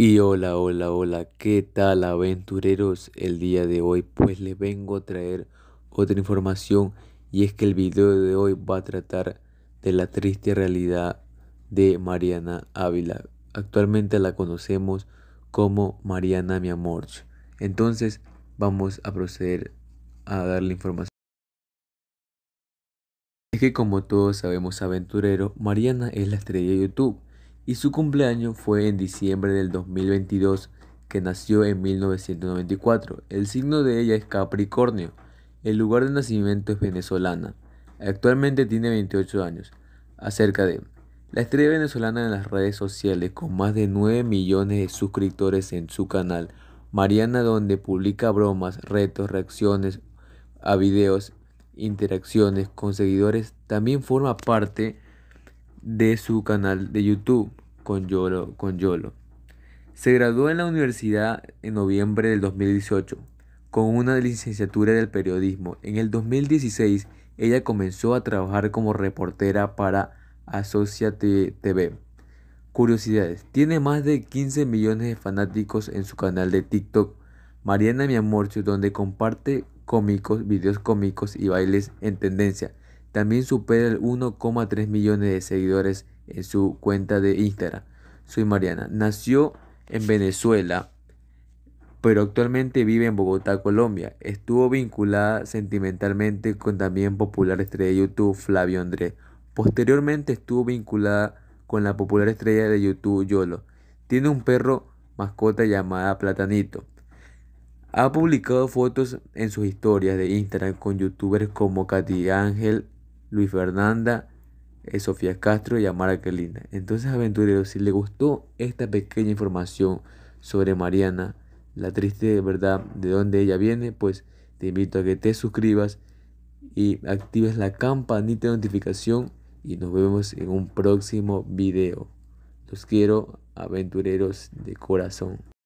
Y hola, hola, hola, ¿qué tal aventureros? El día de hoy pues les vengo a traer otra información y es que el video de hoy va a tratar de la triste realidad de Mariana Ávila. Actualmente la conocemos como Mariana mi amor. Entonces vamos a proceder a darle información. Es que como todos sabemos aventurero, Mariana es la estrella de YouTube y su cumpleaños fue en diciembre del 2022, que nació en 1994. El signo de ella es Capricornio. El lugar de nacimiento es venezolana. Actualmente tiene 28 años. Acerca de la estrella venezolana en las redes sociales con más de 9 millones de suscriptores en su canal Mariana donde publica bromas, retos, reacciones a videos, interacciones con seguidores, también forma parte de su canal de YouTube con Yolo. Con Yolo. Se graduó en la universidad en noviembre del 2018 con una licenciatura del periodismo. En el 2016 ella comenzó a trabajar como reportera para Asocia TV. Curiosidades. Tiene más de 15 millones de fanáticos en su canal de TikTok Mariana Mi Amorcio donde comparte cómicos, videos cómicos y bailes en tendencia. También supera el 1,3 millones de seguidores en su cuenta de Instagram. Soy Mariana. Nació en Venezuela, pero actualmente vive en Bogotá, Colombia. Estuvo vinculada sentimentalmente con también popular estrella de YouTube Flavio andré Posteriormente estuvo vinculada con la popular estrella de YouTube Yolo. Tiene un perro mascota llamada Platanito. Ha publicado fotos en sus historias de Instagram con youtubers como Katy Ángel, Luis Fernanda, eh, Sofía Castro y Amara Kelina. Entonces, aventureros, si les gustó esta pequeña información sobre Mariana, la triste verdad de dónde ella viene, pues te invito a que te suscribas y actives la campanita de notificación y nos vemos en un próximo video. Los quiero, aventureros de corazón.